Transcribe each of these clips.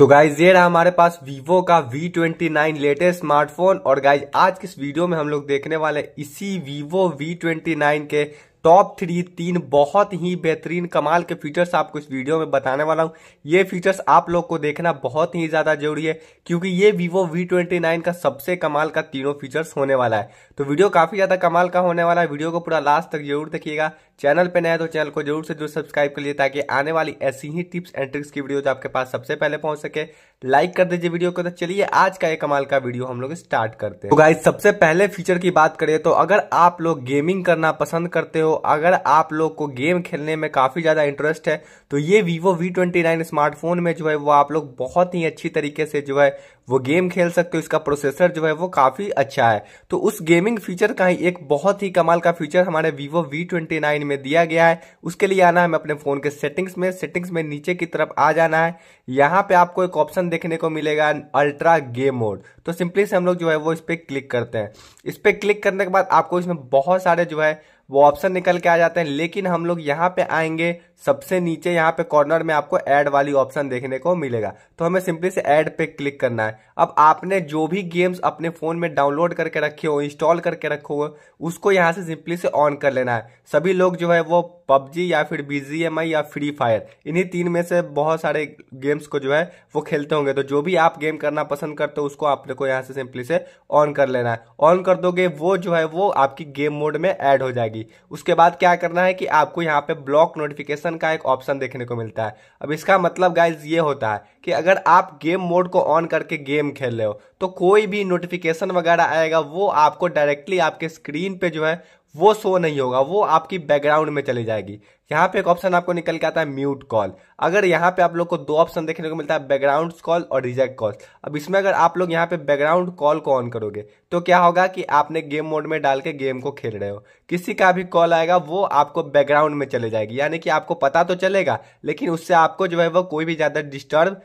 तो गाइज ये रहा हमारे पास वीवो का V29 लेटेस्ट स्मार्टफोन और गाइज आज के इस वीडियो में हम लोग देखने वाले इसी वीवो V29 के टॉप थ्री तीन बहुत ही बेहतरीन कमाल के फीचर्स आपको इस वीडियो में बताने वाला हूँ ये फीचर्स आप लोग को देखना बहुत ही ज़्यादा जरूरी है क्योंकि ये वीवो वी ट्वेंटी नाइन का सबसे कमाल का तीनों फीचर्स होने वाला है तो वीडियो काफ़ी ज़्यादा कमाल का होने वाला है वीडियो को पूरा लास्ट तक जरूर देखिएगा चैनल पर नया तो चैनल को जरूर से जरूर सब्सक्राइब कर लिए ताकि आने वाली ऐसी ही टिप्स एंड ट्रिक्स की वीडियो आपके पास सबसे पहले पहुंच सके लाइक कर दीजिए वीडियो को तो चलिए आज का ये कमाल का वीडियो हम लोग स्टार्ट करते हैं तो गाइज सबसे पहले फीचर की बात करें तो अगर आप लोग गेमिंग करना पसंद करते हो हो तो अगर आप लोग को गेम खेलने में काफ़ी ज़्यादा इंटरेस्ट है तो ये Vivo V twenty nine smartphone में जो है वो आप लोग बहुत ही अच्छी तरीके से जो है वो गेम खेल सकते हो इसका प्रोसेसर जो है वो काफ़ी अच्छा है तो उस गेमिंग फीचर का ही एक बहुत ही कमाल का फीचर हमारे वीवो वी में दिया गया है उसके लिए आना है हमें अपने फ़ोन के सेटिंग्स में सेटिंग्स में नीचे की तरफ आ जाना है यहाँ पे आपको एक ऑप्शन देखने को मिलेगा अल्ट्रा गेम मोड तो सिंपली से हम लोग जो है वो इस पर क्लिक करते हैं इस पर क्लिक करने के बाद आपको इसमें बहुत सारे जो है वो ऑप्शन निकल के आ जाते हैं लेकिन हम लोग यहाँ पे आएंगे सबसे नीचे यहाँ पे कॉर्नर में आपको ऐड वाली ऑप्शन देखने को मिलेगा तो हमें सिंपली से ऐड पे क्लिक करना है अब आपने जो भी गेम्स अपने फ़ोन में डाउनलोड करके रखे हो इंस्टॉल करके रखे हो उसको यहाँ से सिंपली से ऑन कर लेना है सभी लोग जो है वो पबजी या फिर बी या फ्री फायर इन्हीं तीन में से बहुत सारे गेम्स को जो है वो खेलते होंगे तो जो भी आप गेम करना पसंद करते हो उसको आपने को यहाँ से सिंपली से ऑन कर लेना है ऑन कर दोगे वो जो है वो आपकी गेम मोड में एड हो जाएगी जाएगी उसके बाद क्या करना है कि आपको यहाँ पे ब्लॉक नोटिफिकेशन का एक ऑप्शन देखने को मिलता है अब इसका मतलब गाइज ये होता है कि अगर आप गेम मोड को ऑन करके गेम खेल रहे हो तो कोई भी नोटिफिकेशन वगैरह आएगा वो आपको डायरेक्टली आपके स्क्रीन पे जो है वो शो नहीं होगा वो आपकी बैकग्राउंड में चली जाएगी यहाँ पे एक ऑप्शन आपको निकल के आता है म्यूट कॉल अगर यहाँ पे आप लोग को दो ऑप्शन देखने को मिलता है बैकग्राउंड कॉल और रिजेक्ट कॉल अब इसमें अगर आप लोग यहाँ पे बैकग्राउंड कॉल को ऑन करोगे तो क्या होगा कि आपने गेम मोड में डाल के गेम को खेल रहे हो किसी का भी कॉल आएगा वो आपको बैकग्राउंड में चले जाएगी यानी कि आपको पता तो चलेगा लेकिन उससे आपको जो है वो कोई भी ज़्यादा डिस्टर्ब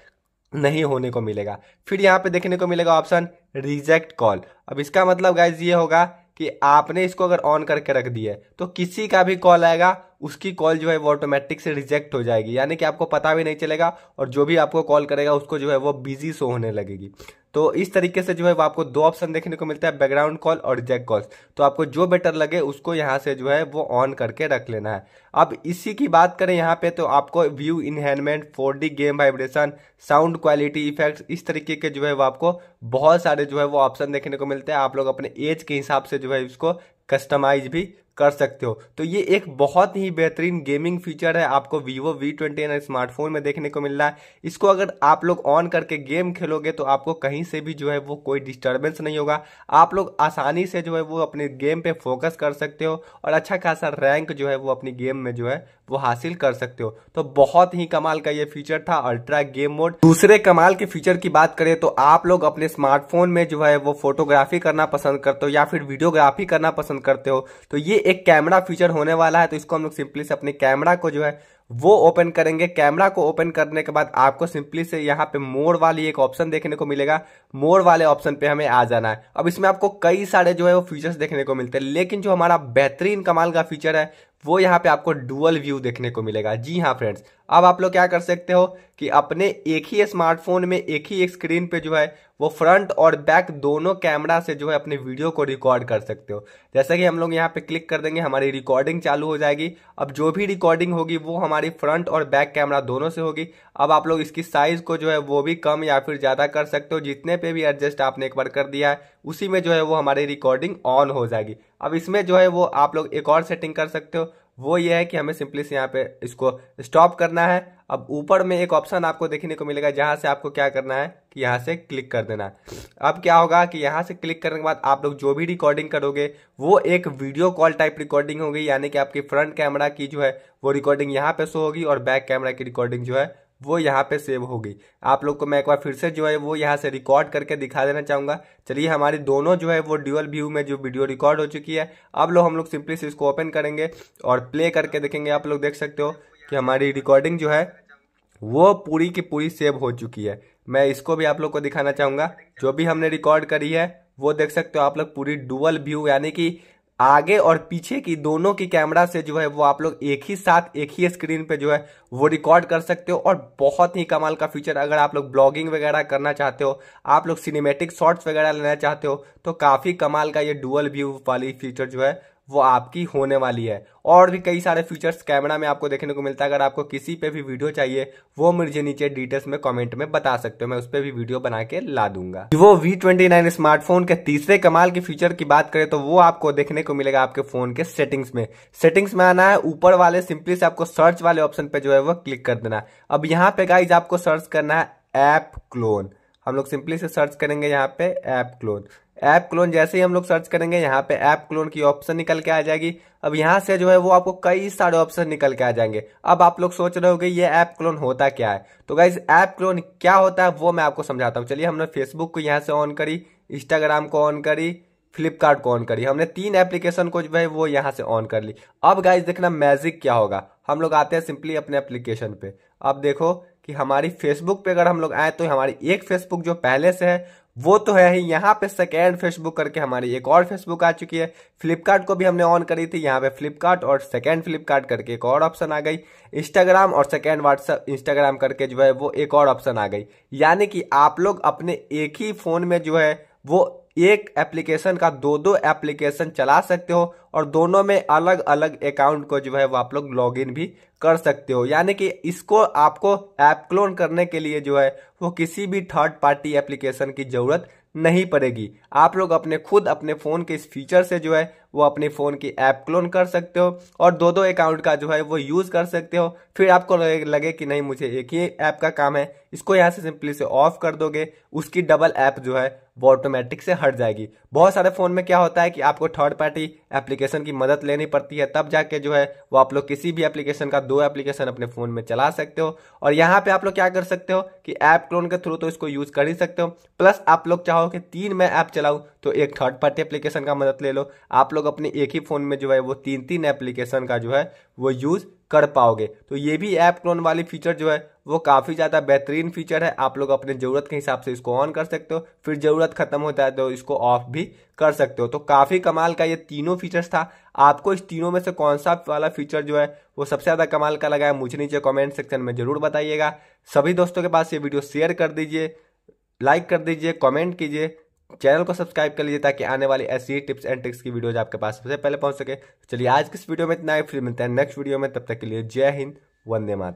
नहीं होने को मिलेगा फिर यहाँ पे देखने को मिलेगा ऑप्शन रिजेक्ट कॉल अब इसका मतलब गाइज ये होगा कि आपने इसको अगर ऑन करके रख दिया है तो किसी का भी कॉल आएगा उसकी कॉल जो है वो ऑटोमेटिक से रिजेक्ट हो जाएगी यानी कि आपको पता भी नहीं चलेगा और जो भी आपको कॉल करेगा उसको जो है वो बिजी सो होने लगेगी तो इस तरीके से जो है आपको दो ऑप्शन देखने को मिलता है बैकग्राउंड कॉल और जैक कॉल्स तो आपको जो बेटर लगे उसको यहाँ से जो है वो ऑन करके रख लेना है अब इसी की बात करें यहाँ पे तो आपको view enhancement for game vibration sound quality effect इस तरीके के जो है वो आपको बहुत सारे जो है वो ऑप्शन देखने को मिलते हैं आप लोग अपने एज के हिसाब से जो है इसको कस्टमाइज भी कर सकते हो तो ये एक बहुत ही बेहतरीन गेमिंग फीचर है आपको वीवो वी ट्वेंटी स्मार्टफोन में देखने को मिल रहा है इसको अगर आप लोग ऑन करके गेम खेलोगे तो आपको कहीं से भी जो है वो कोई डिस्टर्बेंस नहीं होगा आप लोग आसानी से जो है वो अपने गेम पे फोकस कर सकते हो और अच्छा खासा रैंक जो है वो अपनी गेम में जो है वो हासिल कर सकते हो तो बहुत ही कमाल का ये फीचर था अल्ट्रा गेम मोड दूसरे कमाल के फीचर की बात करें तो आप लोग अपने स्मार्टफोन में जो है वो फोटोग्राफी करना पसंद करते हो या फिर वीडियोग्राफी करना पसंद करते हो तो ये एक कैमरा फीचर होने वाला है तो इसको हम लोग सिंपली से अपने कैमरा को जो है वो ओपन करेंगे कैमरा को ओपन करने के बाद आपको सिंपली से यहाँ पे मोड़ वाली एक ऑप्शन देखने को मिलेगा मोड़ वाले ऑप्शन पे हमें आ जाना है अब इसमें आपको कई सारे जो है वो फीचर्स देखने को मिलते हैं लेकिन जो हमारा बेहतरीन कमाल का फीचर है वो यहाँ पे आपको डुअल व्यू देखने को मिलेगा जी हाँ फ्रेंड्स अब आप लोग क्या कर सकते हो कि अपने एक ही स्मार्टफोन में एक ही एक स्क्रीन पे जो है वो फ्रंट और बैक दोनों कैमरा से जो है अपने वीडियो को रिकॉर्ड कर सकते हो जैसा कि हम लोग यहाँ पे क्लिक कर देंगे हमारी रिकॉर्डिंग चालू हो जाएगी अब जो भी रिकॉर्डिंग होगी वो हमारे हमारी फ्रंट और बैक कैमरा दोनों से होगी अब आप लोग इसकी साइज़ को जो है वो भी कम या फिर ज़्यादा कर सकते हो जितने पे भी एडजस्ट आपने एक बार कर दिया है उसी में जो है वो हमारी रिकॉर्डिंग ऑन हो जाएगी अब इसमें जो है वो आप लोग एक और सेटिंग कर सकते हो वो ये है कि हमें सिंपली से यहाँ पे इसको स्टॉप करना है अब ऊपर में एक ऑप्शन आपको देखने को मिलेगा जहाँ से आपको क्या करना है कि यहाँ से क्लिक कर देना है अब क्या होगा कि यहाँ से क्लिक करने के बाद आप लोग जो भी रिकॉर्डिंग करोगे वो एक वीडियो कॉल टाइप रिकॉर्डिंग होगी यानी कि आपकी फ्रंट कैमरा की जो है वो रिकॉर्डिंग यहाँ पे शो होगी और बैक कैमरा की रिकॉर्डिंग जो है वो यहाँ पे सेव होगी आप लोग को मैं एक बार फिर से जो है वो यहाँ से रिकॉर्ड करके दिखा देना चाहूँगा चलिए हमारी दोनों जो है वो ड्यूअल व्यू में जो वीडियो रिकॉर्ड हो चुकी है अब लोग हम लोग सिंपली से इसको ओपन करेंगे और प्ले करके देखेंगे आप लोग देख सकते हो कि हमारी रिकॉर्डिंग जो है वो पूरी की पूरी सेव हो चुकी है मैं इसको भी आप लोग को दिखाना चाहूँगा जो भी हमने रिकॉर्ड करी है वो देख सकते हो आप लोग पूरी डुअल व्यू यानी कि आगे और पीछे की दोनों की कैमरा से जो है वो आप लोग एक ही साथ एक ही स्क्रीन पे जो है वो रिकॉर्ड कर सकते हो और बहुत ही कमाल का फीचर अगर आप लोग ब्लॉगिंग वगैरह करना चाहते हो आप लोग सिनेमेटिक शॉर्ट्स वगैरह लेना चाहते हो तो काफ़ी कमाल का ये डुअल व्यू वाली फीचर जो है वो आपकी होने वाली है और भी कई सारे फीचर्स कैमरा में आपको देखने को मिलता है अगर आपको किसी पे भी वीडियो चाहिए वो मुझे नीचे डिटेल्स में कमेंट में बता सकते हो मैं उस पर भी वीडियो बना के ला दूंगा वो वी ट्वेंटी नाइन स्मार्टफोन के तीसरे कमाल के फीचर की बात करें तो वो आपको देखने को मिलेगा आपके फोन के सेटिंग्स में सेटिंग्स में आना है ऊपर वाले सिंपली से आपको सर्च वाले ऑप्शन पे जो है वो क्लिक कर देना अब यहाँ पे गाइज आपको सर्च करना है ऐप क्लोन हम लोग सिंपली से सर्च करेंगे यहाँ पे ऐप क्लोन ऐप क्लोन जैसे ही हम लोग सर्च करेंगे यहाँ पे ऐप क्लोन की ऑप्शन निकल के आ जाएगी अब यहाँ से जो है वो आपको कई सारे ऑप्शन निकल के आ जाएंगे अब आप लोग सोच रहे होगे ये ऐप क्लोन होता क्या है तो गाइज ऐप क्लोन क्या होता है वो मैं आपको समझाता हूँ चलिए हमने फेसबुक को यहाँ से ऑन करी इंस्टाग्राम को ऑन करी फ्लिपकार्ट को ऑन करी हमने तीन एप्लीकेशन को जो है वो यहाँ से ऑन कर ली अब गाइज देखना मैजिक क्या होगा हम लोग आते हैं सिंपली अपने एप्लीकेशन पे अब देखो कि हमारी फेसबुक पे अगर हम लोग आए तो हमारी एक फेसबुक जो पहले से है वो तो है ही यहाँ पे सेकेंड फेसबुक करके हमारी एक और फेसबुक आ चुकी है फ्लिपकार्ट को भी हमने ऑन करी थी यहाँ पे फ्लिपकार्ट और सेकेंड फ्लिपकार्ट करके एक और ऑप्शन आ गई इंस्टाग्राम और सेकेंड व्हाट्सअप इंस्टाग्राम करके जो है वो एक और ऑप्शन आ गई यानी कि आप लोग अपने एक ही फोन में जो है वो एक एप्लीकेशन का दो दो एप्लीकेशन चला सकते हो और दोनों में अलग अलग अकाउंट को जो है वो आप लोग लॉगिन भी कर सकते हो यानी कि इसको आपको ऐप क्लोन करने के लिए जो है वो किसी भी थर्ड पार्टी एप्लीकेशन की ज़रूरत नहीं पड़ेगी आप लोग अपने खुद अपने फ़ोन के इस फीचर से जो है वो अपने फ़ोन की ऐप क्लोन कर सकते हो और दो दो अकाउंट का जो है वो यूज़ कर सकते हो फिर आपको लगे कि नहीं मुझे एक ही ऐप का काम है इसको यहाँ से सिंपली से ऑफ कर दोगे उसकी डबल ऐप जो है वो ऑटोमेटिक से हट जाएगी बहुत सारे फ़ोन में क्या होता है कि आपको थर्ड पार्टी एप्लीकेशन की मदद लेनी पड़ती है तब जाके जो है वो आप लोग किसी भी एप्लीकेशन का दो एप्लीकेशन अपने फ़ोन में चला सकते हो और यहाँ पर आप लोग क्या कर सकते हो कि ऐप क्लोन के थ्रू तो इसको यूज़ कर ही सकते हो प्लस आप लोग चाहो चाहो कि तीन मैं ऐप चलाऊँ तो एक थर्ड पार्टी एप्लीकेशन का मदद ले लो आप लोग अपने एक ही फ़ोन में जो है वो तीन तीन एप्लीकेशन का जो है वो यूज़ कर पाओगे तो ये भी ऐप क्लोन वाली फीचर जो है वो काफ़ी ज़्यादा बेहतरीन फीचर है आप लोग अपने ज़रूरत के हिसाब से इसको ऑन कर सकते हो फिर ज़रूरत ख़त्म होता है तो इसको ऑफ भी कर सकते हो तो काफ़ी कमाल का ये तीनों फीचर्स था आपको इस तीनों में से कौन सा वाला फीचर जो है वो सबसे ज़्यादा कमाल का लगा है मुझे नीचे कॉमेंट सेक्शन में ज़रूर बताइएगा सभी दोस्तों के पास ये वीडियो शेयर कर दीजिए लाइक कर दीजिए कमेंट कीजिए चैनल को सब्सक्राइब कर लीजिए ताकि आने वाली ऐसी ही टिप्स एंड ट्रिक्स की वीडियोज आपके पास सबसे पहले पहुंच सके चलिए आज की इस वीडियो में इतना ही फिर मिलते हैं नेक्स्ट वीडियो में तब तक के लिए जय हिंद वंदे मातृ